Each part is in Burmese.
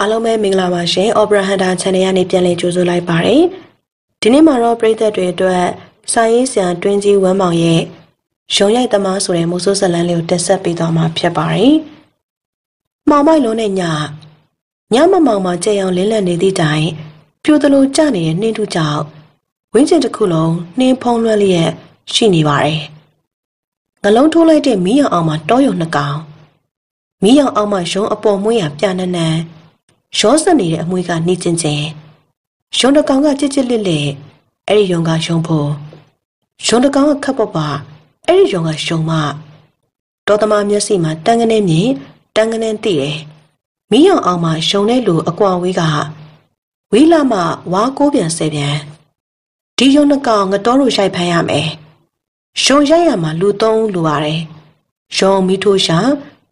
အားလုံးပဲမင်္ဂလာပါရှင် Opera Hunter Channel ကနေပြန်လည်ကြိုဆိုလိုက်ပါတယ်ဒီနေ့မှာတော့ပရိသတ်တွေအတွက်စာရေးဆရာတွင်ကြီးဝမ်းမောင်ရဲ့ရုံရိုက်သမားဆိုတဲ့မိုးဆိုးဇလန်းလေးကိုတင်ဆက်ပေးသွားမှာဖြစ်ပါတယ်မောင်မိုက်လုံးနဲ့ညညမမောင်မှာကြဲရောင်လင်းလက်နေသည့်တိုင် ပြိုသလိုကျနေတဲ့နှင်းထုကြောင့်ဝင်းကျင်တစ်ခုလုံးနှင်းဖုံးလွှဲလျက်ရှိနေပါတယ်ငလုံးထိုးလိုက်တဲ့မီးရောင်အောင်မှာတောရုံနှကောင်မီးရောင်အောင်မှာရုံအပေါ်မွေးရပြနန်းနန်းရောစက်နေတဲ့အမွေးကနေကျင်ကျင်ရုံတကောင်ကကြစ်ကြစ်လစ်လစ်အဲ့ဒီရုံကရုံဖို့ရုံတကောင်ကခက်ပပအဲ့ဒီရုံကရုံမဒေါ်သမားမျက်စိမှာတန်ကနေမြင်တန်ကနေသိတယ်မီးရောင်အောင်မှာရုံတဲ့လူ အကွာဝေးကဝေးလာမှဝါကိုးပြန်ဆဲပြန်ဒီရုံတကောင်ငတော်တို့ရိုက်ဖမ်းရမယ်ရုံရိုက်ရမှာလူသုံးလူပါတယ်ရုံမီးထိုးရှာ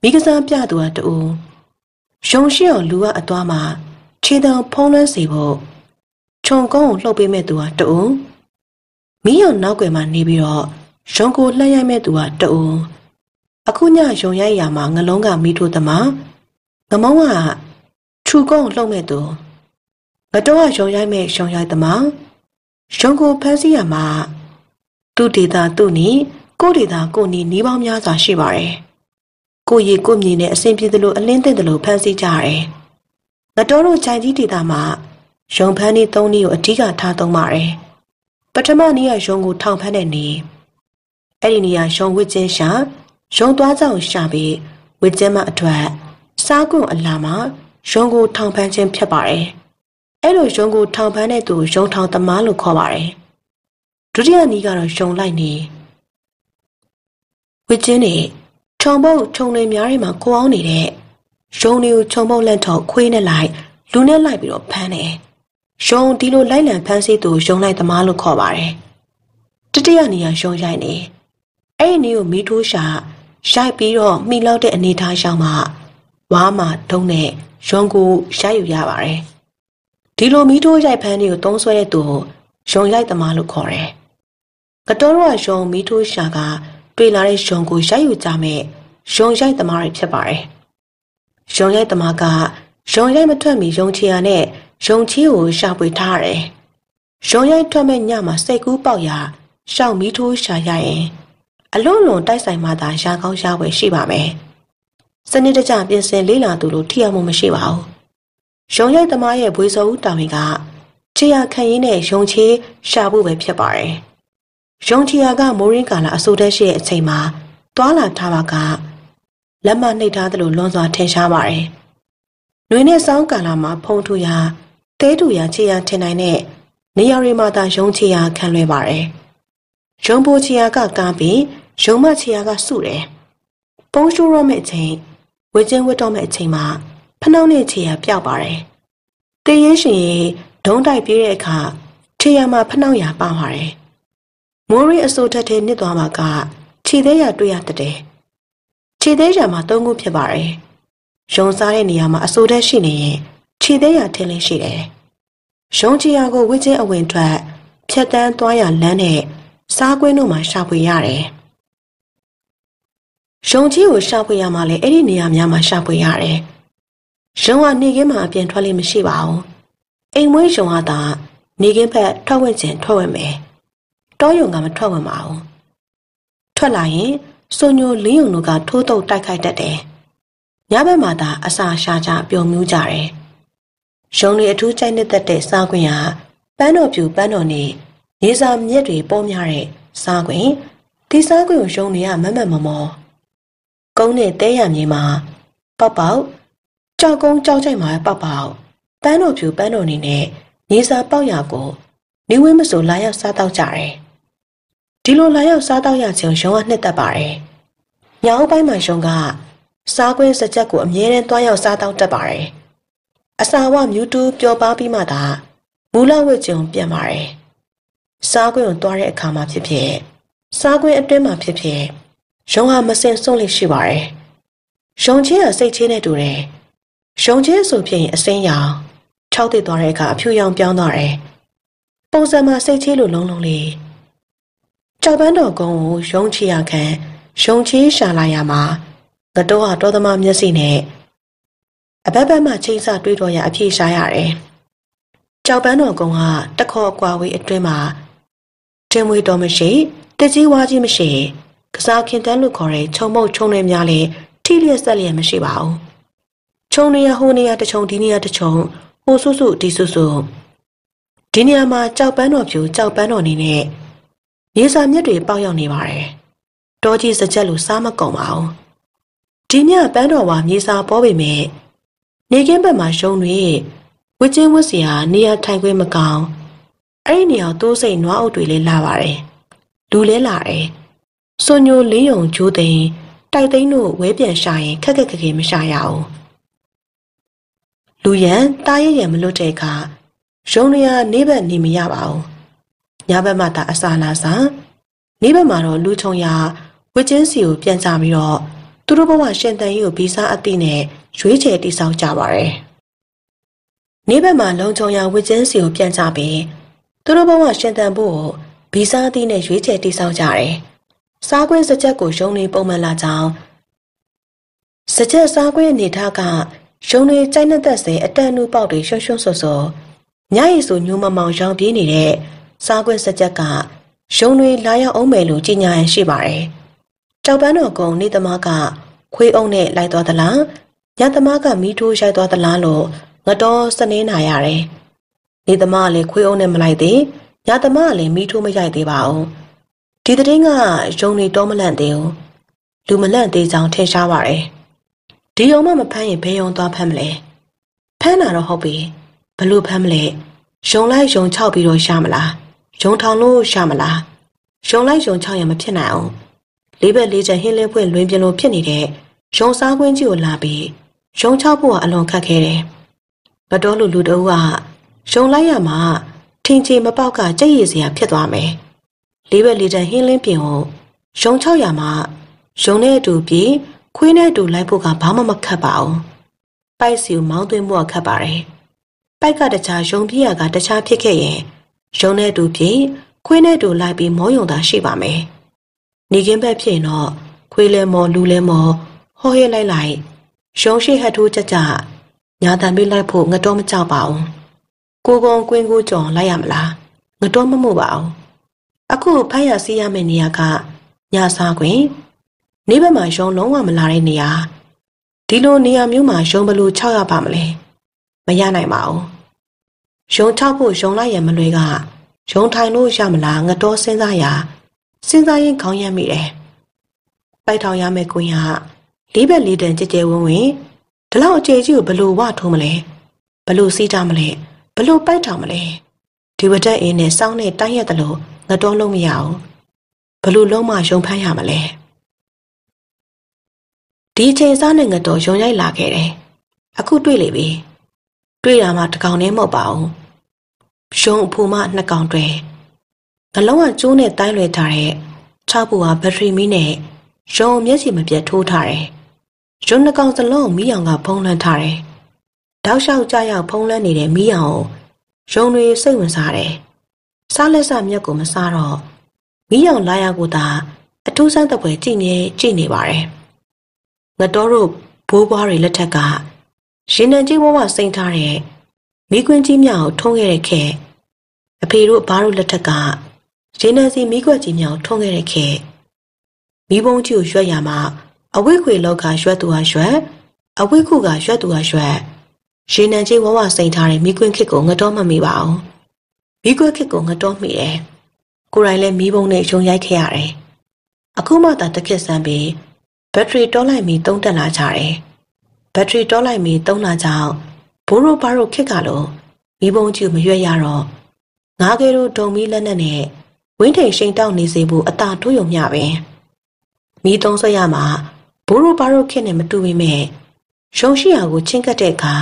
မိကစားပြသူကတူရုံရှိအောင်လူကအသွားမှာခြေတော်ဖုံးလွှမ်းစေဖို့ခြုံကုန်းကိုလှုပ်ပေးမဲ့သူကတူမီးရောင်နောက်ွယ်မှာနေပြီးတော့ရုံကိုလှည့်ရိုက်မဲ့သူကတူအခုညရုံရိုက်ရာမှာငလုံးကမီးထိုးသမားငမုံကခြုံကုန်းလှုပ်မဲ့သူငတော့ကရုံရိုက်မဲ့ရုံရိုက်သမားရုံကိုဖမ်းဆီးရမှာသူ့ဒေတာသူ့နီကိုဒေတာကိုနီနီးပေါင်းများစွာရှိပါတယ်ကိုရီကိုမြေနဲ့အဆင်ပြေသလိုအလင်းသိသလိုဖန်ဆီးကြရတယ်။ငတော်တို့ခြိုင်ကြီးဒေသမှာရုံဖန်းနေသုံးနည်းကိုအဓိကထားသုံးပါတယ်။ပထမနည်းကရုံကိုထောင်ဖန်းတဲ့နည်း။အဲ့ဒီနည်းကရုံဝစ်ချင်းရှာရုံသွားကြောင်ရှာပြီးဝစ်ချင်းမအထွက်စားကွန်အလာမှာရုံကိုထောင်ဖန်းခြင်းဖြစ်ပါတယ်။အဲ့လိုရုံကိုထောင်ဖန်းတဲ့သူ ရုံထောင်သမားလို့ခေါ်ပါတယ်။ဒုတိယနည်းကတော့ရုံလိုက်နေ။ဝစ်ချင်းနဲ့ခြုံပုတ်ခြုံတွေများတွေမှာကိုအောင်နေတဲ့ရုံတွေကိုခြုံပုတ်လန့်ထော်ခွေးနဲ့လိုက်လူနဲ့လိုက်ပြီးတော့ဖမ်းတယ်။ရုံဒီလိုလိုက်လံဖမ်းဆီးသူရုံလိုက်သမားလို့ခေါ်ပါတယ်။တတိယနေရာရုံရိုက်နေ။အဲ့ဒီနေကိုမီးထိုးရှာရိုက်ပြီးတော့မိလောက်တဲ့အနေထားရောက်မှဝါမှဒုံနဲ့ရုံကိုရိုက်ယူရပါတယ်။ဒီလိုမီးထိုးရိုက်ဖမ်းတွေကိုသုံးဆွဲတဲ့သူရုံရိုက်သမားလို့ခေါ်တယ်။ကတော်တော့ရုံမီးထိုးရှာကတွေ့လာတဲ့ရုံကိုရိုက်ယူကြမဲ့ရုံရိုက်သမားတွေဖြစ်ပါတယ်။ရုံရိုက်သမားကရုံရိုက်မထွက်မီရုံချီယာနဲ့ရုံချီကိုရှာပွေထားရတယ်။ရုံရိုက်ထွက်မဲ့ညမှာစိတ်ကူးပေါက်ရာရှောက်မီးထိုးရှာရရင်အလွန်လွန်တိုက်ဆိုင်မှသာရာကောင်းရာဝယ်ရှိပါမယ်။စနစ်တကျပြင်ဆင်လေ့လာသူလို့ထီအောင်မရှိပါဘူး။ရုံရိုက်သမားရဲ့ဘွေစော်ဦးတာဝန်ကချေရခံရင်းနဲ့ရုံချေရှာဖို့ပဲဖြစ်ပါတယ်။။ရောင်ချီယာကမိုးရင်းကာလာအစိုးတက်ရှိတဲ့အချိန်မှာတွာလာထားပါကလက်မနှိပ်ထားသလိုလွန်စွာထင်ရှားပါတယ်။နှွေနဲ့စောင်းကာလာမှာဖုံထူရာတဲတူရာချီယာထင်နိုင်တဲ့နေရာတွေမှာသာရုံချီယာခံလွှဲပါတယ်။ရုံပိုချီယာကကားပြီးရုံမချီယာကစုတယ်။ပုံရှိုးရမယ့်အချိန်ဝေကျင်းဝတ်တော့မယ့်အချိန်မှာဖနှောင်းနဲ့ချီယာပြောက်ပါတယ်။တရင်ရှင်ရေဒုံးတိုက်ပြေးတဲ့အခါချီယာမှာဖနှောင်းရာပါပါတယ်။မိုးရီအစိုးထက်ထဲနစ်သွားမှာကခြေသေးရတွေ့ရတဲ့ခြေသေးရမှာသုံးခုဖြစ်ပါတယ်။ရုံစားတဲ့နေရာမှာအစိုးထက်ရှိနေရင်ခြေသေးရထင်းလင်းရှိတယ်။ရုံချီယာကိုဝစ်ချင်းအဝင်ထွက် ဖြတ်တန်းသွားရလမ်းနဲ့စားကွင်းတို့မှာရှာဖွေရတယ်။ရုံချီကိုရှာဖွေရမှာလည်းအဲ့ဒီနေရာများမှာရှာဖွေရတယ်။ရုံကနေခင်းမှာအပြင်ထွက်လို့မရှိပါဘူး။အိမ်မွေးရုံကသာ နေခင်းဘက်ထွက်ဝင်ခြင်းထွက်ဝင်မယ်။တောယုံကမထွက်ဝင်ပါဘူးထွက်လာရင်စုံညိုလင်းယုံတို့ကထိုးတုပ်တိုက်ခိုက်တတ်တယ်ညဘက်မှာသာအစာရှာကြပျော်မြူးကြတယ်ရုံတွေအထူးကြိုက်နှစ်သက်တဲ့စားခွင်ဟာပန်းတော်ပြူပန်းတော်နေရေစာမြက်တွေ ပေါ်များတဲ့စားခွင်ဒီစားခွင်ကိုရုံတွေကမမတ်မမောကုန်းနဲ့တဲရမြေမှာပေါက်ပေါက်ကြောက်ကုန်းကြောက်ကြိုက်မှာပေါက်ပေါက်ပန်းတော်ဖြူပန်းတော်နေနဲ့ရေစာပေါက်ရကိုနေဝင်းမစိုးလာရောက်စားတော့ကြတယ်ဒီလိုလာရောက်စားတော့ရခြင်းရုံကနှစ်သက်ပါတယ်။ညောင်ပိုင်းမှာရုံကစားကွင်းစကြက်ကိုအမြဲတမ်းတွားရောက်စားတော့တတ်ပါတယ်။အစာဝမြူတူပျော်ပါပြီးမှသာမူလဝတ်ကျုံပြန်ပါတယ်။စားကွင်းကိုတွားတဲ့အခါမှာဖြစ်ဖြစ်စားကွင်းအတွင်းမှာဖြစ်ဖြစ်ရုံဟာမစင်ဆုံးလို့ရှိပါတယ်။ရုံချင်းကစိတ်ချင်းနဲ့တူတယ်။ရုံချင်းဆိုဖြစ်ရင်အစင်းရောင်၆တိသွားတဲ့အခါအဖြူရောင်ပြောင်းသွားတယ်။ပုံစံမှာစိတ်ချင်းလိုလုံးလုံးလေးကြောက်ပန်းတော်ကုန်းကိုရုံချရခံရုံချေးရှာလာရမှာငတော်ဟာတော်သမားမျက်စိနဲ့အဘက်ဘက်မှချိန်ဆတွေးတော်ရအပြေရှားရတယ်။ကြောက်ပန်းတော်ကုန်းကတခေါ်အကွာဝေးအတွင်းမှာတင်မွေတော်မရှိတကြီးဝါကြီးမရှိ ကစားခင်တန်းလို့ခေါ်တဲ့ခြုံမုတ်ခြုံတွေများလည်းထိလျက်ဆက်လျက်မရှိပါဘူး။ခြုံနေရဟိုနေရတခြုံဒီနေရတခြုံဟိုဆုစုဒီဆုစုဒီနေရာမှာကြောက်ပန်းတော်ဖြူကြောက်ပန်းတော်နေနဲ့ရေစာမြစ်တွေပေါက်ရောက်နေပါတယ်။တောကြီးစကြက်လိုစားမကုန်ပါဘူး။ဒီညပန်းတော်ဝါမြေစာပေါ်ပေမဲ့နေကင်းဘက်မှာရှုံးတွေဝစ်ချင်းဝစ်စရာနေရာထိုင်ခွင့်မကောင်းအဲ့ဒီနေရာတိုးစိတ်နွားအုပ်တွေလည်းလာပါတယ်။လူလဲလာတယ်။စွန်ညိုလေးယုံဂျိုးသိန်းတိုက်သိန်းတို့ဝဲပြန်ရှာရင်ခက်ခက်ခက်ခဲမရှာရအောင်။လူရန်တားရရမလွတ်တဲ့အခါရုံနေရာနေဘက်နေမရပါဘူး။ညဘက်မှသာအစာလာစားနေ့ဘက်မှာတော့လူချုံရဝစ်ချင်းစီကိုပြန်ကြပြီးတော့သူတို့ဘဝရှင်တန်ကြီးကိုဗီဇာအသည့်နဲ့ရွေးချယ်တိစောက်ကြပါရယ်နေ့ဘက်မှာလုံချုံရဝစ်ချင်းစီကိုပြန်ကြပြီး သူတို့ဘဝရှင်တန်ဖို့ကိုဗီဇာအသည့်နဲ့ရွေးချယ်တိစောက်ကြတယ်စားကွင်းစကြက်ကိုရုံနေပုံမှန်လာကြောင်းစကြက်စားကွင်းအနေထားကရုံတွေကြိုက်နှက်သက်စေအတန်နူပေါက်တွေရွှွှွှွှွှွှညရည်ဆိုညိုးမမောင်ရောင်ပြေးနေတဲ့စားခွင့်စကြက်ကရုံတွေလာရောက်အောင်မယ်လို့ကြီးညာရန်ရှိပါတယ်။ကြောက်ပန်းတော်ကုံနေသမားကခွေးအုံနဲ့လိုက်သွားသလားညသမားကမီးထိုးရိုက်သွားသလားလို့ငတော်စနေနာရတယ်။နေသမားလည်းခွေးအုံနဲ့မလိုက်သေးညသမားလည်းမီးထိုးမရိုက်သေးပါဘူး။ဒီတဲ့င်းကရုံတွေတော့မလန့်သေးဘူး။လူမလန့်သေးကြောင်ထင်ရှားပါတယ်။ဒီရုံမှမဖမ်းရင်ဘယ်ရုံသွားဖမ်းမလဲ။ဖမ်းတာတော့ဟုတ်ပြီ။ဘလို့ဖမ်းမလဲ။ရုံလိုက်ရုံချောက်ပြီးတော့ရှာမလား။ရုံထောင်လို့ရမလားရုံလိုက်ရုံချောင်းရမဖြစ်နိုင်အောင်လေးဘက်လေးချက်ဟင်းလဲဖွင့်လွင်ပြင်းလို့ဖြစ်နေတဲ့ရုံစားကွင်းကြီးကိုလာပြီးရုံချောက်ဖို့ကအလွန်ခက်ခဲတယ်မတော်လို့လူတို့ကရုံလိုက်ရမှာထင်ချေမပေါက်ကကြက်ရည်စရာဖြစ်သွားမယ်လေးဘက်လေးချက်ဟင်းလင်းပြင်ကိုရုံချောက်ရမှာရုံနဲ့အတူပြီးခွေးနဲ့အတူလိုက်ဖို့ကဘာမှမခက်ပါဘူးပိုက်စီကိုမောင်းသွင်းဖို့ကခက်ပါတယ်ပိုက်ကတခြားရုံပြရကတခြားဖြစ်ခဲ့ရင်ရုံနဲ့တူပြည့်ခွေးနဲ့တူလိုက်ပြီးမောယုံသာရှိပါမယ်နေကင်းဘက်ဖြစ်ရင်တော့ခွေးလဲမော်လူလဲမော်ဟောဟဲလိုက်လိုက်ရုံရှိဟတ်ထိုးကြကြညာတံပေးလိုက်ဖို့ငတော့မကြောက်ပါဘူးကိုကုံကွင်းကိုကြောင်လိုက်ရမလားငတော့မမှုပါဘူးအခုဖတ်ရစီရမယ့်နေရာကညာစာခွင်နေဘက်မှာရုံလုံးဝမလာတဲ့နေရာဒီလိုနေရာမျိုးမှာရုံဘလို့၆ရပါမလဲမရနိုင်ပါဘူးရုံချောက်ဖို့ရုံလိုက်ရမလွယ်ကရုံထိုင်လို့ရမလားငတော်စဉ်းစားရာစဉ်းစားရင်ခေါင်းရမိတယ်။ပိုက်ထောင်ရမယ်ကိုရင်ကလေးဘက်လေးတန်ကြဲကြဲဝင်းဝင်းဒီလောက်အကျေကြီးကိုဘလို့ဝထုံးမလဲဘလို့စီးတာမလဲဘလို့ပိုက်ထောင်မလဲဒီဝတက်အင်းနဲ့စောင်းနဲ့တိုင်းရတယ်လို့ငတော်လုံးမရအောင်ဘလို့လုံးမရုံဖမ်းရမလဲဒီချိန်စားနဲ့ငတော်ရုံရိုက်လာခဲ့တယ်။အခုတွေ့လေပြီ။တွေ့တာမှတကောင်နဲ့မဟုတ်ပါဘူး။ရုံအဖူမှနှစ်ကောင်တွေ့။နှလုံးကကျိုးနဲ့တိုင်းလွယ်ထားတဲ့ခြောက်ဖူကဘက်ထရီမီးနဲ့ရုံမျက်စီမပြတ်ထိုးထားတယ်။ရုံနှစ်ကောင်စလုံးမီးရောင်က ဖုံးလွှမ်းထားတယ်။တောက်လျှောက်ကြရောက်ဖုံးလွှမ်းနေတဲ့မီးရောင်ကိုရုံတွေစိတ်ဝင်စားတယ်။စားလက်စမြက်ကိုမစားတော့မီးရောင်လာရကိုသာ အထူးဆန်းတဲ့ပွဲကြည့်နေကြည့်နေပါတယ်။ငတော်တို့ဘိုးဘွားတွေလက်ထက်ကရင်နံကြီးဝဝစိမ့်ထားတဲ့မိကွင်းကြီးမြောက်ထုံးခဲ့တဲ့ခဲအဖေတို့ဘားတို့လက်ထက်ကရင်နံစီမိကွက်ကြီးမြောက်ထုံးခဲ့တဲ့ခဲမိဘုံကြီးကိုရွက်ရမှာအဝိခွေလောက်ကရွက်သူဟာရွက်အဝိခုကရွက်သူဟာရွက်ရင်နံကြီးဝဝစိမ့်ထားတဲ့မိကွင်းခစ်ကိုငတော့မမိပါဘူးမိကွက်ခစ်ကိုငတော့မိတယ်ကိုယ်တိုင်လည်းမိဘုံနဲ့ရုံရိုက်ခဲ့ရတယ်အခုမှသာတခက်ဆန်းပြီးဘက်ထရီတောလိုက်ပြီးတုံးတက်လာကြတယ်ဘက်ထရီတောလိုက်ပြီးသုံးလာကြောင်းဘိုးတို့ဘာတို့ခက်ကလို့မိဘုံကြီးမရွက်ရတော့ငါးကဲတို့ဒုံမီလက်နဲ့နဲ့ဝင်းထိန်ရှိန်တောက်နေစေဖို့အသာတို့ရုံမျှပဲမိသုံးဆွဲရမှာဘိုးတို့ဘာတို့ခက်နဲ့မတူပေမဲ့ရုံရှိရာကိုချင်းကတ်တဲ့အခါ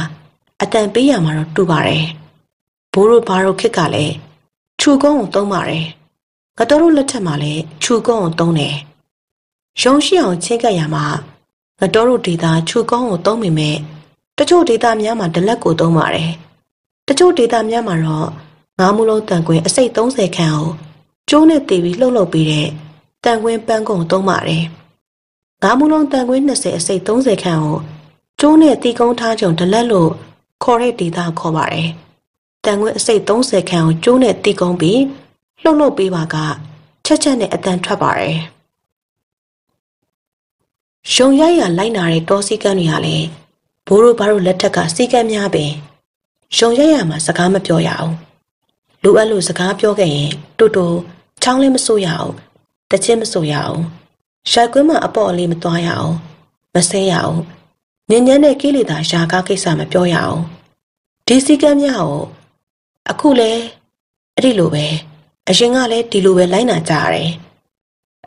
အတန်ပေးရမှာတော့တူပါတယ်ဘိုးတို့ဘာတို့ခက်ကလည်းခြုံကုန်းကိုသုံးပါတယ်ငါတို့လက်ထက်မှာလည်းခြုံကုန်းကိုသုံးတယ်ရုံရှိအောင်ချင်းကတ်ရမှာငတော်တို့ဒေတာခြုံကုန်းကိုသုံးပေမဲ့တချို့ဒေတာများမှာဒလက်ကိုသုံးပါတယ်။တချို့ဒေတာများမှာတော့ငါးမူလုံးတန်ခွင်အစိတ်30ခန်းကိုကျိုးနဲ့တေပြီးလှုပ်လှုပ်ပြီးတဲ့တန်ခွင်ပန်းကုန်သုံးပါတယ်။ငါးမူလုံးတန်ခွင်20အစိတ်30ခန်းကိုကျိုးနဲ့တီကုန်းထားကြုံဒလက်လို့ခေါ်တဲ့ဒေတာခေါ်ပါတယ်။တန်ခွင်အစိတ်30ခန်းကိုကျိုးနဲ့တီကုန်းပြီးလှုပ်လှုပ်ပေးပါက ချက်ချက်နဲ့အတန်ထွက်ပါတယ်။ရှုံရိုက်ရလိုက်နာတဲ့တောစည်းကမ်းတွေဟာလည်းဘိုးတို့ဘာတို့လက်ထက်ကစည်းကမ်းများပင်ရှုံရိုက်ရမှာစကားမပြောရအောင်လိုအပ်လို့စကားပြောခဲ့ရင်တူတူချောင်းလည်းမဆိုးရအောင်တချင်းမဆိုးရအောင်ရိုက်ကွင်းမှာအပေါ့အလေးမသွားရအောင်မဆဲရအောင်ညဉ့်ညမ်းတဲ့ကိလေသာယာကားကိစ္စမပြောရအောင်ဒီစည်းကမ်းများကိုအခုလဲအဲ့ဒီလိုပဲအရင်ကလည်းဒီလိုပဲလိုက်နာကြရတယ်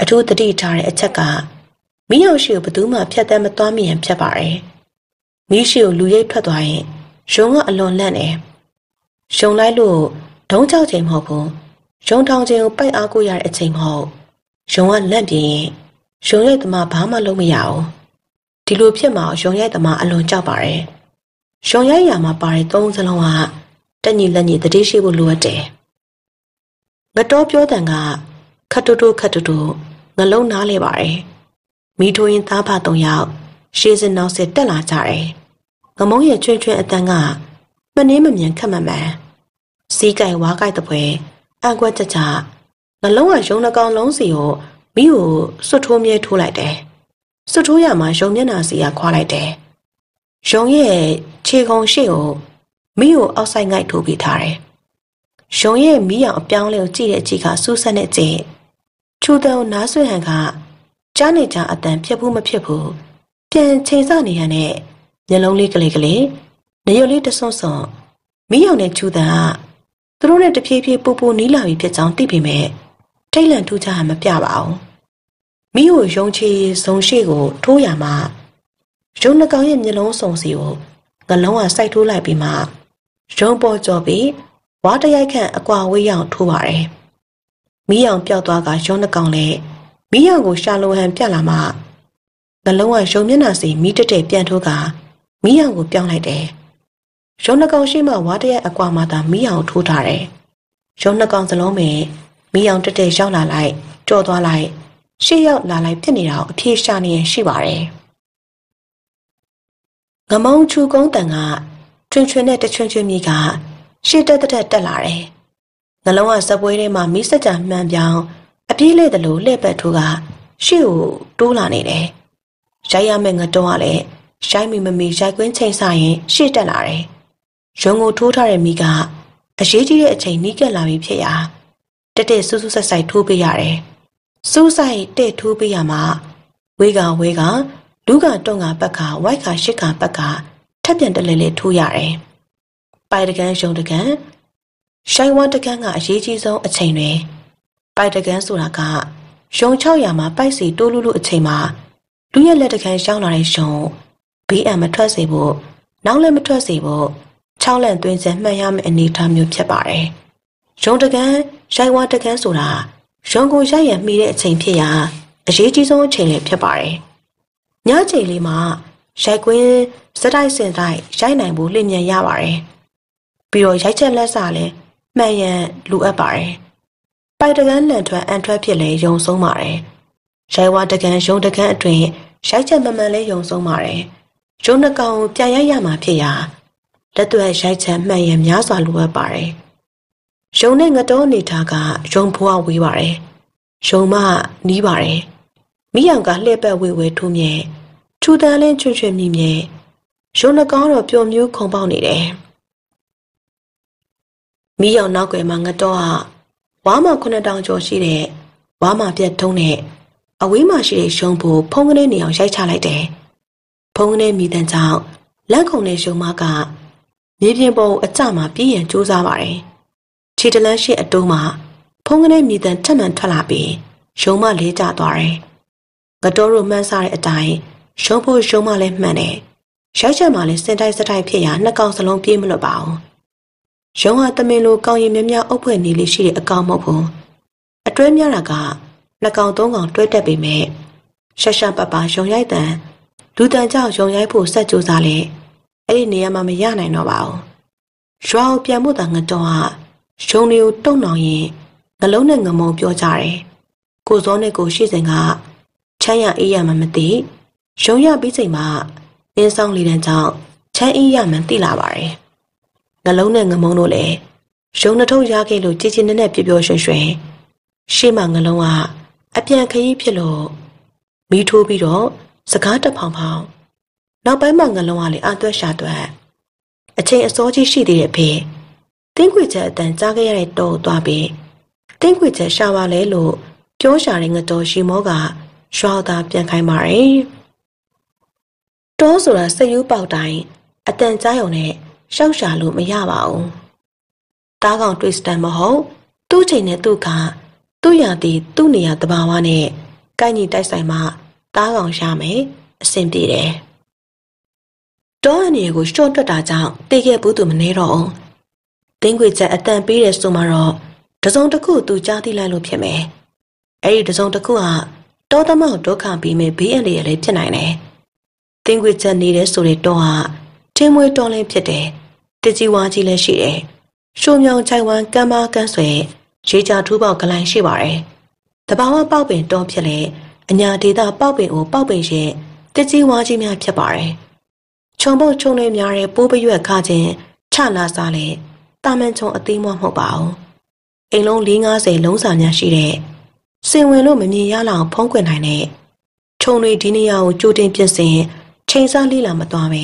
အထူးတတိထားတဲ့အချက်ကမီးရောင်ရှိကိုဘသူမှဖြတ်တမ်းမသွားမိရန်ဖြတ်ပါတယ်။မီးရှိကိုလူရိပ်ထွက်သွားရင်ရုံကအလွန်လန့်တယ်။ရုံလိုက်လို့ဒုံးကြောက်ချိန်မဟုတ်ဘူး။ရုံထောင်ချိန်ကိုပိုက်အားကိုရတဲ့အချိန်မဟုတ်။ရုံကလန့်ပြင်းရင်ရုံရိုက်သမားဘာမှလုပ်မရဘူး။ဒီလိုဖြစ်မှာရုံရိုက်သမားအလွန်ကြောက်ပါတယ်။ရုံရိုက်ရာမှာပါတဲ့သုံးစလုံးကတက်ညီလက်ညီတတိရှိဖို့လိုအပ်တယ်။ငတော်ပြောတဲ့ကခတ်တူတူခတ်တူတူငလုံးနားလဲပါတယ်။မိထိုးရင်သားဖသုံးယောက်ရှေးစင်နောက်ဆက်တက်လာကြတယ်။ငမုံရဲ့ချွင်းချွင်းအတန်းကမနှင်းမမြန်ခက်မမှန်စီးကြိုင်ဝါကြိုက်တဲ့ပွဲအံကွက်ကြကြငလုံးကရုံနှကောင်လုံးစီကိုမိကိုစွတ်ထိုးမြဲထိုးလိုက်တယ်။စွတ်ထိုးရမှာရုံမျက်နှာစီကခွာလိုက်တယ်။ရုံရဲ့ခြေကုံရှိကိုမိကိုအောက်ဆိုင်ငိုက်ထိုးပြီးထားတယ်။ရုံရဲ့မိရောင်အပြောင်းလဲကိုကြည့်တဲ့အချိန်ကစူးစက်တဲ့ကျင့်ချူတန်ကိုနားဆွဟန်ကကြားနေကြအတန်ဖြစ်ဘူးမဖြစ်ဘူးပြန်ချိန်ဆနေရတဲ့မျက်လုံးလေးကလေးကလေးနရုပ်လေးတဆုံဆုံမိရောင်နဲ့ချူတာသူတို့နဲ့တဖြည်းဖြည်းပူပူနီးလာပြီဖြစ်ကြောင်းသိပေမဲ့ထိတ်လန့်ထူးခြားမပြပါဘူးမိကိုယုံချေဇုံရှိကိုထိုးရမှာရုံနှကောင်ရဲ့မျက်လုံးစုံစီကိုငလုံးကစိုက်ထိုးလိုက်ပြီးမှရုံပေါ်ကျော်ပြီးဝါတရိုက်ခန့်အကွာဝေးရောက်ထိုးပါတယ်မိအောင်ပြောက်သွားကရုံနှကောင်လည်းမီးရောင်ကိုရှာလိုဟန်ပြလာမှနှလုံးကရုံမျက်နှာစီမီးတက်တက်ပြန်ထိုးကမီးရောင်ကိုပြောင်းလိုက်တယ်။ရုံနှကောင်ရှိမှဝါတရက်အကွာမှသာမီးရောင်ထိုးထားတယ်။ရုံနှကောင်စလုံးပဲမီးရောင်တက်တက်ရောက်လာလိုက်ကြော်သွားလိုက်ရှေ့ရောက်လာလိုက်ဖြစ်နေတာကိုအဖြေရှာနေရရှိပါတယ်။ငမုံချူကုန်းတန်ကထွင်ထွင်နဲ့တချွင်ချွင်မြီကရှေ့တက်တက်တက်လာတယ်။နှလုံးကစပွဲထဲမှာမီးစကြမှန်ပြောင်းပြေးလဲတယ်လို့လှည့်ပတ်ထိုးကရှေ့ကိုတိုးလာနေတယ်။ရိုက်ရမယ့်ငတုံးကလည်းရိုက်မိမမီရိုက်ကွင်းချိန်ဆရင် ရှေ့တက်လာတယ်။ရုံကိုထိုးထားတဲ့မိကအရေးကြီးတဲ့အချိန်နီးကပ်လာပြီဖြစ်ရာတက်တက်ဆူဆူဆက်ဆိုင်ထိုးပေးရတယ်။စူးဆိုင်တဲ့ထိုးပေးရမှာဝေးကဝေးကလူကတုံကပတ်ကဝိုက်ကရှစ်ကပတ်ကထပ်ပြန်တလဲလဲထိုးရတယ်။ပိုင်တကန်ရုံတကန်ရှိုင်းဝါတကန်ကအရေးကြီးဆုံးအချိန်တွေပိုက်တကန်းဆိုတာကရုံ600မှာပိုက်စီတိုးလူလူအချိန်မှာလူရဲ့လက်တကန်းရှောင်းလာတဲ့ရုံဘေးအံမထွက်စေဖို့နောက်လည်းမထွက်စေဖို့ခြောက်လန့်သွင်းစံမှတ်ရမယ့်အနေအထားမျိုးဖြစ်ပါတယ်။ရုံတကန်းရိုက်ဝါတကန်းဆိုတာရုံကိုရိုက်ရမိတဲ့အချိန်ဖြစ်ရာ အရေးကြီးဆုံးအချိန်လည်းဖြစ်ပါတယ်။ညချိန်လေးမှာရိုက်ကွင်းစတိုက်စင်တိုက်ရိုက်နိုင်ဖို့လင့်မြန်ရပါတယ်။ပြီးတော့ရိုက်ချက်လက်စာလည်းမှန်ရန်လိုအပ်ပါတယ်။ပိုက်တကန်းလန်ထွက်အန်ထွက်ဖြစ်လဲယုံဆုံးပါတယ်။ရိုက်ဝါတကန်းယုံတကန်းအတွင်ရိုက်ချက်မမှန်လဲယုံဆုံးပါတယ်။ရုံနှကောင်ကိုပြန်ရိုက်ရမှာဖြစ်ရာလက်သွဲရိုက်ချက်မှန်ရများစွာလိုအပ်ပါတယ်။ယုံနဲ့ငတော်နေထားကယုံဘွားဝေးပါတယ်။ယုံမနီးပါတယ်။မိအောင်ကလှည့်ပတ်ဝေဝဲထိုးမြဲထူတန်းလင်းချွတ်ချွတ်မြည်မြဲရုံနှကောင်တော့ပျော်မျိုးခုန်ပေါက်နေတယ်။မိအောင်နောက်ွယ်မှာငတော်ဟာဝါမ9000ကျော်ရှိတဲ့ဝါမပြတ်ထုံးနဲ့အဝေးမှာရှိတဲ့ရှုံးဖို့ဖုံးကနေနေအောင်ရိုက်ချလိုက်တယ်။ဖုံးကနေမိတန်ကြောင့်လက်ခုံနဲ့ရှုံးမကမြေပြင်ပေါ်အကြမှာပြည့်ရန်ကြိုးစားပါတယ်။ခြေတလန်းရှိအတုံးမှာဖုံးကနေမိတန်ထက်မှန်ထွက်လာပြီးရှုံးမလဲကျသွားတယ်။ကတော်တို့မှန်းစားတဲ့အတိုင်းရှုံးဖို့ရှုံးမလဲမှန်တယ်။ရိုက်ချက်မှာလဲစင်တိုက်စတိုက်ဖြစ်ရာနှစ်ကောင်စလုံးပြေးမလွတ်ပါဘူး။ရုံးဟာတမင်လိုကောင်းရင်မြမြအုပ်ဖွဲ့နေလေးရှိတဲ့အကောင်မဟုတ်ဘူးအတွဲများတာကနှစ်ကောင်သုံးကောင်တွဲတက်ပေမဲ့ရှာရှာပပရုံရိုက်တန်ဒူတန်ကြောင့်ရုံရိုက်ဖို့စက်ကြိုးစားလေအဲ့ဒီနေရာမှာမရနိုင်တော့ပါဘူးရွာကိုပြန်ဖို့တာငတော်ဟာရုံတွေကိုတုံနှောင်ရင်ငလုံးနဲ့ငမုံပြောကြတယ်ကိုစောနဲ့ကိုရှိစဉ်ကချမ်းရအေးရမှမသိရုံရပြီးချိန်မှာနင်းဆောင်လေတန်းကြောင့်ချမ်းအေးရမှသိလာပါတယ်နှလုံးနဲ့ငမုံတို့လည်းရုံနှထုပ်ရခဲ့လို့ကြည်ကြည်နဲ့နဲ့ပျော်ပျော်ရွှင်ရွှင်ရှေ့မှာငလုံးကအပြန်ခရီးဖြစ်လို့မီးထိုးပြီးတော့စကားတဖောင်ဖောင်နောက်ပိုင်းမှာငလုံးကလည်းအသွက်ရှာသွက်အချိန်အစောကြီးရှိသေးတဲ့ဖေတင်းခွေချက်အတန်ကြားခဲ့ရတဲ့တော်ကိုသွားပြီးတင်းခွေချက်ရှာပါလဲလို့ပြောရှာတဲ့ငတော်ရှိမောကရွှောသာပြန်ခိုင်းပါတယ်တောဆိုတာစက်ယူးပေါက်တိုင်းအတန်ကြားုံနဲ့ရှောက်ရှာလို့မရပါဘူး။တားကောင်တွေ့စတန်မဟုတ်သူ့ချိန်နဲ့သူ့ခါသူ့ရသည်သူ့နေရာတဘာဝနဲ့ကိုင်ကြီးတိုက်ဆိုင်မှတားကောင်ရှာမယ်အဆင်ပြေတယ်။တောအနေကိုရှော့တွက်တာကြောင့်တေခဲ့ဘူးသူမနေတော့ဘူး။တင်းခွေချက်အတန်ပေးတယ်ဆိုမှတော့တစုံတစ်ခုသူကြားသိလိုက်လို့ဖြစ်မယ်။အဲ့ဒီတစုံတစ်ခုဟာတောသမောက်ဒုက္ခပြီးမဲ့ဘေးအန္တရာယ်လည်းဖြစ်နိုင်တယ်။တင်းခွေချက်နေတယ်ဆိုတဲ့တောဟာထင်းမွေတော်လင်းဖြစ်တယ်တကြီးဝါကြီးလည်းရှိတယ်။ရှုံမြောင်ချိုင်ဝမ်ကမ်းပါကမ်းဆွဲရေးချထူးပေါက်ကလိုင်းရှိပါတယ်။တဘာဝပေါက်ပင်တောဖြစ်လေအညာဒေတာပေါက်ပင်ကိုပေါက်ပင်ရဲ့တကြီးဝါကြီးများဖြစ်ပါတယ်။ခြုံပုတ်ခြုံတွေများတဲ့ပိုးပရွက်ခခြင်းချလာစားလေတာမန်ချုံအသေးမမဟုတ်ပါဘူး။အိမ်လုံး450လုံးစာများရှိတဲ့စင်ဝင်လို့မမြင်ရလောက်ဖုံးကွယ်နိုင်တဲ့ခြုံတွေဒီနေရာကိုကြိုတင်ပြင်ဆင်ချိန်စားလေးလာမသွားပဲ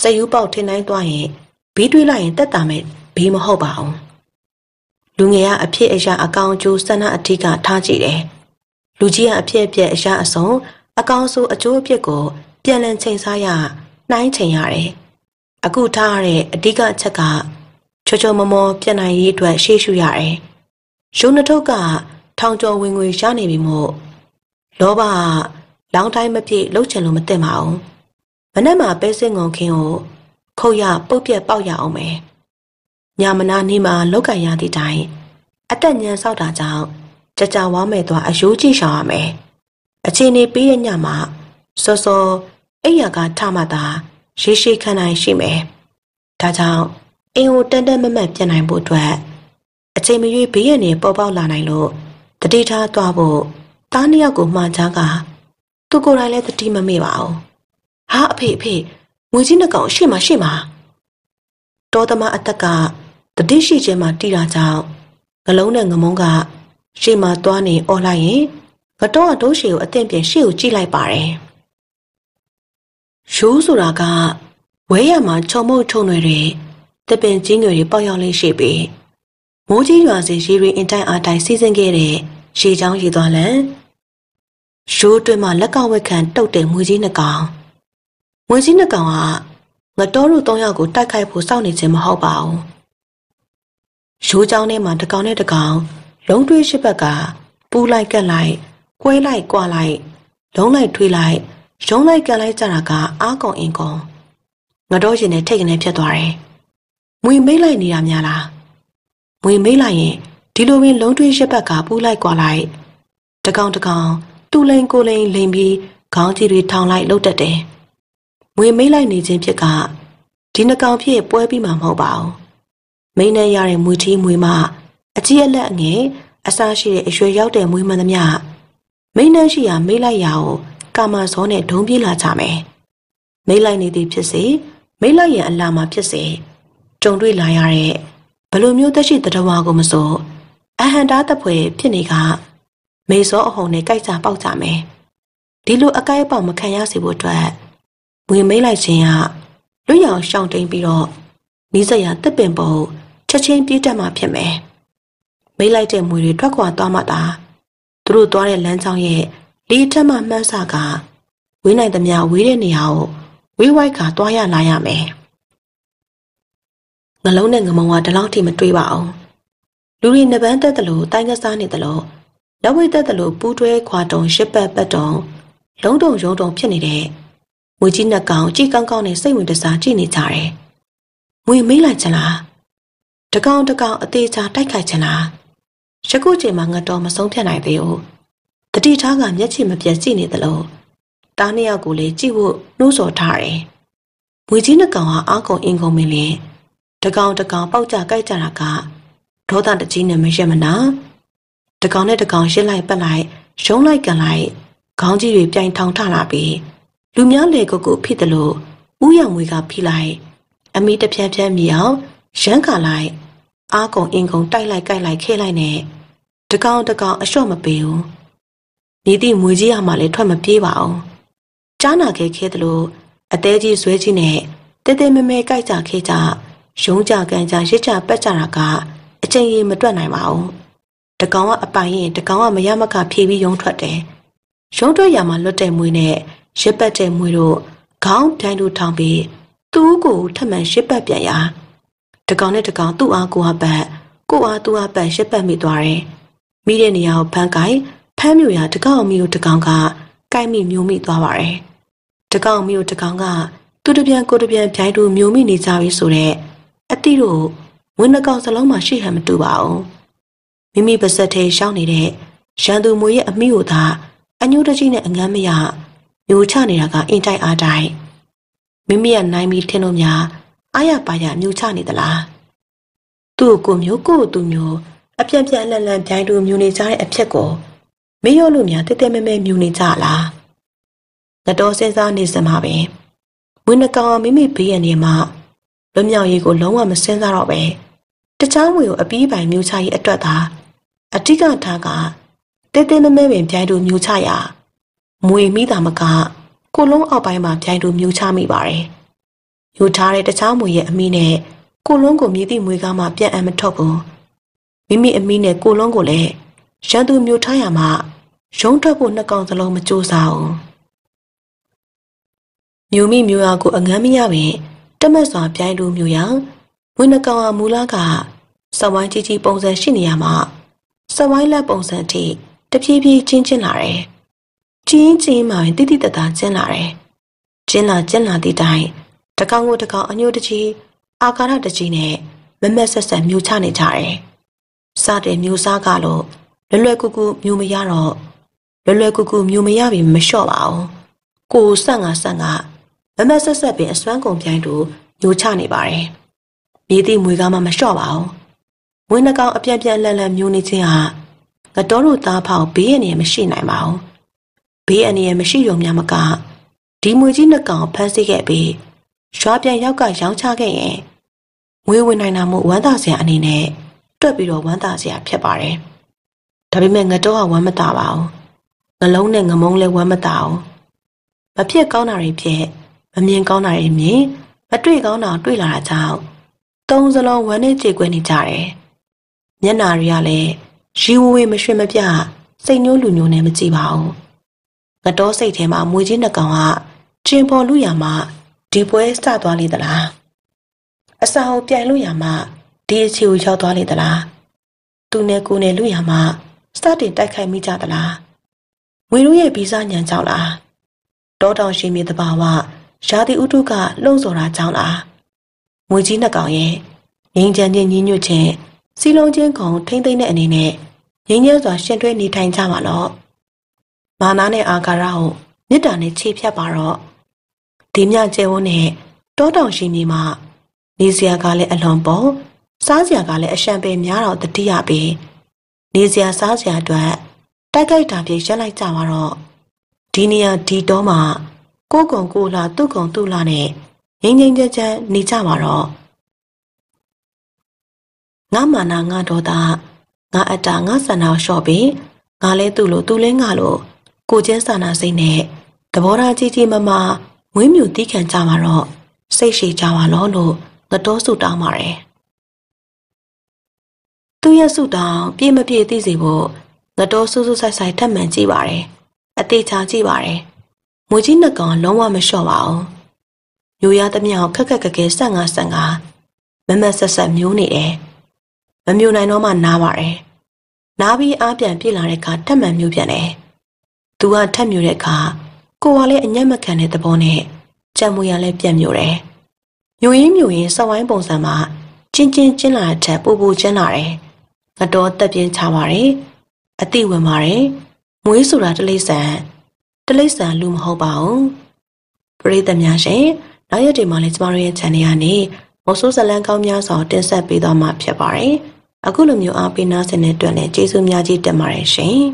စယူပေါက်ထင်းတိုင်းသွားရင်ဘေးတွေးလိုက်ရင်တက်တာမဲ့ဘေးမဟုတ်ပါဘူးလူငယ်ကအဖြစ်အရာအကောင်အကျိုးဆန္ဒအထိကထားကြည့်တယ်လူကြီးကအဖြစ်အပျက်အရာအစုံ အကောင်ဆိုအကျိုးအပြစ်ကို ပြန်လည်ချိန်ဆရနှိုင်းချိန်ရတယ်အခုထားရတဲ့အဓိကအချက်ကချောချောမမောပြန်နိုင်ရေးအတွက်ရှေ့ရှုရတယ်ရုံနှထုတ်ကထောင်ကျော်ဝင်ငွေရနေပြီမို့လောဘလောင်းတိုင်းမပြည့်လှုပ်ချင်လို့မသိပါဘူးမနေ့မှပဲစင်ငုံခင်းကိုခုံရပုတ်ပြက်ပေါက်ရအောင်မယ်။ညာမနာနေမှာလောက်ကန်ရသည့်တိုင် အတက်ညံဆောက်တာကြောင့်ကြကြဝါမဲ့သွားအယိုးကြည့်ရှောင်ရမယ်။အချိန်နေပေးရညမှာစောစောအိယာကထမှသာရေရှိခံနိုင်ရှိမယ်။ဒါကြောင့်အင်းကိုတန်တန်မမတ်ပြန်နိုင်ဖို့အတွက် အချိန်မရွေးဘေးရန်တွေပေါ်ပေါက်လာနိုင်လို့တတိထားသွားဖို့တားနှစ်ယောက်ကိုမှားချားကသူကိုယ်တိုင်လည်းတတိမမေ့ပါဘူး။ဟာအဖေအဖေငွေကြီးနှစ်ကောင်ရှေ့မှာရှေ့မှာတောသမားအသက်ကတတိရှိခြင်းမှာတီတာကြောင့်ငလုံးနဲ့ငမုံးကရှေ့မှာသွားနေអော်လိုက်ရင်ကတော့အတို့ရှေ့ကိုအသင့်ပြင်ရှေ့ကိုကြည့်လိုက်ပါတယ်ရိုးဆိုတာကဝဲရမှာချုံမုတ်ထုံတွေတဲ့တပင်ကြီးငွေတွေ ပေါက်ရောက်လေးရှိပြီးမိုးကြီးရွာစေရေတွေအင်တိုင်းအားတိုင်းစီးဆင်းခဲ့တဲ့ရေချောင်းရေသွားလန်ရိုးတွင်မှလက်ကောက်ဝက်ခံတုတ်တဲ့မူကြီးနှစ်ကောင်။ဝင်ကြီးနှစ်ကောင်ကငတော်တို့သုံးယောက်ကိုတိုက်ခိုက်ဖို့စောင့်နေခြင်းမဟုတ်ပါဘူး။ရိုးချောင်းထဲမှာတကောင်နဲ့တကောင် လုံးတွေးရှိဘက်ကပူးလိုက်ကက်လိုက်ကွဲလိုက်ကွာလိုက်လုံးလိုက်ထွေးလိုက်ရုံးလိုက်ကန်လိုက်ကြတာကအာကောင်အင်ကောင်ငတော်ရင်နဲ့ထိတ်ကနေဖြစ်သွားတယ်။မွေမိတ်လိုက်နေတာများလား။မွေမိတ်လိုက်ရင်ဒီလိုပင်လုံးတွေးရက်ဘက်ကပူးလိုက်ကွာလိုက်တကောင်တကောင်သူ့လိန်ကိုလိန်လိန်ပြီးခေါင်းကြီးတွေထောင်လိုက်လှုပ်တတ်တယ်။ငွေမိတ်လိုက်နေခြင်းဖြစ်ကဒီနှကောင်ဖြစ်ပွဲပြီးမှမဟုတ်ပါဘူးမိန်းနဲ့ရတဲ့မွေထီးမွေမအကြီးအလက်အငယ်အစားရှိတဲ့အရွယ်ရောက်တဲ့မွေမှန်သမျှမိန်းနဲ့ရှိရာမိတ်လိုက်ရာကိုကာမဇောနဲ့ဒုံပြေးလာကြမယ်မိတ်လိုက်နေသည်ဖြစ်စေမိတ်လိုက်ရန်အလာမှာဖြစ်စေကြုံတွေ့လာရတဲ့ဘလိုမျိုးသက်ရှိတတဝါကိုမစို့အဟံတားတပွဲဖြစ်နေကမေဇောအဟုန်နဲ့ကြိုက်စာပေါက်ကြမယ်ဒီလိုအကိုက်အပေါက်မခံရစေဖို့အတွက်ဝင်မိတ်လိုက်ခြင်းကလွတ်ရောင်ရှောင်တိန်ပြီးတော့နီးစပ်ရာတစ်ပင်ပေါ်ချက်ချင်းပြေးတက်မှဖြစ်မယ်။မိတ်လိုက်တဲ့မွေတွေထွက်ခွာသွားမှသာသူတို့သွားတဲ့လမ်းကြောင်းရဲ့လေးထက်မှမှန်းဆကဝေးနိုင်သမျှဝေးတဲ့နေရာကိုဝေးဝိုက်ကသွားရလာရမယ်။ငလုံးနဲ့ငမုံကဒီလောက်ထိမတွေးပါအောင်။လူတွေနှပန်းတက်တယ်လို့တိုင်ကစားနေတယ်လို့လက်ဝဲတက်တယ်လို့ပူးတွဲခွာတုံရှစ်ပတ်ပတ်တုံလုံးတုံရုံတုံဖြစ်နေတဲ့ငွေကြီးနှစ်ကောင်ကြည်ကောင်းကောင်းနဲ့စိတ်ဝင်တစားကြည့်နေကြတယ်။ငွေမေးလိုက်ချင်လား။တကောင်တကောင်အသေးချာတိုက်ခိုက်ချင်လား။ရခုချိန်မှာငတ်တော်မဆုံးဖြတ်နိုင်သေးဘူး။တတိထားကမျက်ခြေမပြတ်ကြည့်နေသလိုတားနှစ်ယောက်ကိုလည်းကြည့်ဖို့နှိုးဆော်ထားတယ်။ငွေကြီးနှစ်ကောင်ဟာအာကုန်အင်ကုန်မင်းလေတကောင်တကောင်ပေါက်ကြကြိုက်ကြတာကဒေါသတကြီးနဲ့မရက်မနာတကောင်နဲ့တကောင်ရှင်းလိုက်ပတ်လိုက်ရုံးလိုက်ကန်လိုက်ခေါင်းကြီးတွေပြိုင်ထောင်ထလာပြီးလူများလေကုတ်ကိုဖိတယ်လို့ဥယျာမွေကဖိလိုက်အမီတပြက်ပြက်မြေအောင်ရမ်းကာလိုက်အာကုံအင်ကုံတိုက်လိုက်ကိုက်လိုက်ခဲလိုက်နဲ့တကောင်တကောင်အလျှော့မပေးဘူးနေတိမွေကြီးရမှလည်းထွက်မပြေးပါအောင်ကြားနာခဲ့ခဲ့တယ်လို့အသေးကြီးဆွဲကြီးနဲ့တဲတဲမဲမဲကိုက်ကြခဲကြရုံးကြကန်ကြရစ်ကြပက်ကြတာက အချိန်ကြီးမတွက်နိုင်ပါဘူးတကောင်ကအပိုင်ရင် တကောင်ကမရမကဖြေးပြီးရုံးထွက်တယ်ရုံးထွက်ရမှာလွတ်တဲ့မွေနဲ့ရစ်ပတ်တဲ့မွေတို့ခေါင်းတိုင်းတို့ထောင်ပြီးသူ့ကိုထမှန်ရစ်ပတ်ပြန်ရာ တကောင်နဲ့တကောင်သူ့အားကိုအားပတ်ကိုအားသူ့အားပတ်ရစ်ပတ်မိသွားတယ်။မိတဲ့နေရာကိုဖမ်းကိုင်ဖမ်းမျိုးရာတကောင်အမျိုးတကောင်ကကိုက်မိမျိုးမိသွားပါတယ်။တကောင်မျိုးတကောင်ကသူတပြန်ကိုတပြန်ဖြိုင်းတို့မျိုးမိနေကြပြီဆိုတော့အတိတို့ဝင်းနှကောင်စလုံးမှာရှိဟန်မတူပါဘူး။မိမိပါဇက်ထဲရှောင်းနေတဲ့ရန်သူမွေရဲ့အမိကိုသာအညိုတကြီးနဲ့အငမ်းမရညိုချနေတာကအင်တိုက်အားတိုက်မိမိကနိုင်ပြီးထင်လို့များအာရပါရညိုချနေသလားသူ့ကိုမျိုးကိုသူမျိုးအပြန့်ပြန့်လန့်လန့်ပြိုင်တူမျိုးနေကြတဲ့အဖြစ်ကိုမေ့ရော့လို့များတဲတဲမဲမဲမျိုးနေကြလားငတော်စဉ်းစားနေစမှာပဲဝင်းကောင်မိမိဘေးရနေမှာလွမြောက်ရေးကိုလုံးဝမစဉ်းစားတော့ပဲတချောင်းဝေကိုအပီးပိုင်မျိုးချရေးအတွက်သာအတိကထားကတဲတဲမဲမဲပင်ပြိုင်တူမျိုးချရာမွေမိတာမက ကိုလုံးအောက်ပိုင်းမှာပြိုင်တူမျိုးချမိပါတယ်။ယူထားတဲ့တခြားမွေရဲ့အမိနဲ့ကိုလုံးကိုမြည်သည့်မွေကမှပြန်အံမထွက်ဘူး။မိမိအမိနဲ့ကိုလုံးကိုလည်းရန်သူမျိုးထားရမှရုံးထွက်ဖို့နှစ်ကောင်စလုံးမကြိုးစားဘူး။မျိုးမိမျိုးအားကို အငမ်းမရပင်တမက်စွာပြိုင်တူမျိုးရာမွေနှစ်ကောင်ဟာမူလကစဝိုင်းကြီးကြီးပုံစံရှိနေရမှာစဝိုင်းလက်ပုံစံအထိတဖြည်းဖြည်းချင်းချင်းလာတယ်။ကျင်းကျင်းမှပဲတိတိတသားကျင်းလာတယ်။ကျင်းလာကျင်းလာသည့်တိုင်တကောင်ကိုတကောင်အညိုတကြီးအာကာရတကြီးနဲ့မမက်ဆက်ဆက်မျိုးချနေကြတယ်။စတဲ့မျိုးစားကလို့လွယ်လွယ်ကူကူမျိုးမရတော့လွယ်လွယ်ကူကူမျိုးမရပြီမလျှော့ပါဘူး။ကိုဆန့်ကဆန့်ကမမက်ဆက်ဆက်ပင်အစွမ်းကုန်ပြိုင်တူမျိုးချနေပါတယ်။မြေတိမွေကမှမလျှော့ပါဘူး။ဝင်းနှကောင်အပြန့်ပြန့်လန့်လန့်မျိုးနေခြင်းဟာငတော်တို့သားဖောက်ဘေးရနေမရှိနိုင်ပါဘူး။ဘေးအန္တရာယ်မရှိတော့များမကဒီမွေကြီးနှစ်ကောင်ဖမ်းဆီးခဲ့ပြီးရွာပြန်ရောက်ကရောင်းချခဲ့ရင်ငွေဝင်နိုင်တာမို့ဝမ်းသာစရာအနေနဲ့တွက်ပြီးတော့ဝမ်းသာစရာဖြစ်ပါတယ်။ဒါပေမဲ့ငတော့ကဝမ်းမသာပါဘူး။ငလုံးနဲ့ငမုံလည်းဝမ်းမသာဘူး။မဖြစ်ကောင်းတာတွေဖြစ်မမြင်ကောင်းတာတွေမြင်မတွေ့ကောင်းတာတွေ့လာတာကြောင့်သုံးစလုံးဝမ်းနဲ့ကြေကွဲနေကြတယ်။မျက်နာတွေကလည်းရီဝဝေမရွှင်မပြစိတ်ညှိုးလူညိုးနဲ့မကြည့်ပါဘူး။ငတော့စိတ်ထဲမှာမွေးချင်းနှကောင်ကကျင်ပေါ်လူရမှာဒီပွဲစသွားလေသလားအစာကိုပြိုင်လို့ရမှာဒီအခြေကိုရောက်သွားလေသလားသူနဲ့ကိုနဲ့လူရမှာစတင်တိုက်ခိုက်မိကြသလားငွေတို့ရဲ့ဗီဇညံကြောက်လားတောတောင်ရှင်မြေတဘာဝရာသီဥတုကလှုံ့ဆော်တာကြောင့်လားငွေကြီးနှကောင်ရဲ့ငင်းချမ်းချင်းညှင်းညွတ်ချင်းစီလုံးချင်းကုန်ထိမ့်သိမ့်တဲ့အနေနဲ့ငင်းညံ့စွာရှင်တွဲနေထိုင်ကြပါတော့မာနာနဲ့အာဃာတကိုမေတ္တာနဲ့ခြေဖြတ်ပါတော့ဒေမြကျဲဝန်းနဲ့တောတောင်ရှိမြေမှာနေစရာကလည်းအလွန်ပေါ် စားစရာကလည်းအရှံပယ်များတော့တတိယပင်နေစရာစားစရာအတွက်တိုက်ခိုက်တာပြေရက်လိုက်ကြပါတော့ဒီနေရာဒီတော့မှာကိုကုံကိုလာသူ့ကုံ သူ့လာနဲ့ငိမ့်ငိမ့်ကြကြနေကြပါတော့ငါမာနာငါဒေါတာငါအတ္တငါဆန္ဒလျှော့ပြီးငါလဲသူ့လိုသူလဲငါလိုကိုကျဲစာနာစိတ်နဲ့သဘောထားကြီးကြီးမားမားမွေးမြူတီးခံကြမှာတော့စိတ်ရှိကြပါလောလို့ငတော်စုတောင်းပါတယ်။သူရဲ့စုတောင်းပြည့်မပြည့်သိစေဖို့ငတော်စုစုဆိုင်ဆိုင်ထပ်မံကြည့်ပါတယ်။အသေးချာကြည့်ပါတယ်။မွေကြီးနှကောင်လုံးဝမလျှော့ပါဘူး။မျိုးရသမျှခက်ခက်ခက်ခဲဆန့်ငါဆန့်ငါမမဆက်ဆက်မျိုးနေတယ်။မမျိုးနိုင်တော့မှနားပါတယ်။နားပြီးအားပြန်ပြေးလာတဲ့အခါထပ်မံမျိုးပြန်တယ်။သူကထက်မြူတဲ့အခါကိုကလည်းအညံ့မခံတဲ့သဘောနဲ့ကြံမူရလည်းပြတ်မြူတယ်။မြူရင်းမြူရင်းဆော့ဝိုင်းပုံစံမှာချင်းချင်းချင်းလာတဲ့ပူပူချင်းလာတယ်။ငတော်တက်ပြင်းချပါတယ်။အတိဝင်ပါတယ်။မွေးဆိုတာတလိษံတလိษံလူမဟုတ်ပါဘူး။ပရိသတ်များရှင်နောက်ရက်တွေမှာလည်းကျမတို့ရဲ့ channel ကနေမော်ဆိုးဇလန်ကောင်းများစွာတင်ဆက်ပေးသွားမှာဖြစ်ပါတယ်။အခုလိုမျိုးအားပေးနာဆင်တဲ့အတွက်လည်းကျေးဇူးများကြီးတင်ပါတယ်ရှင်။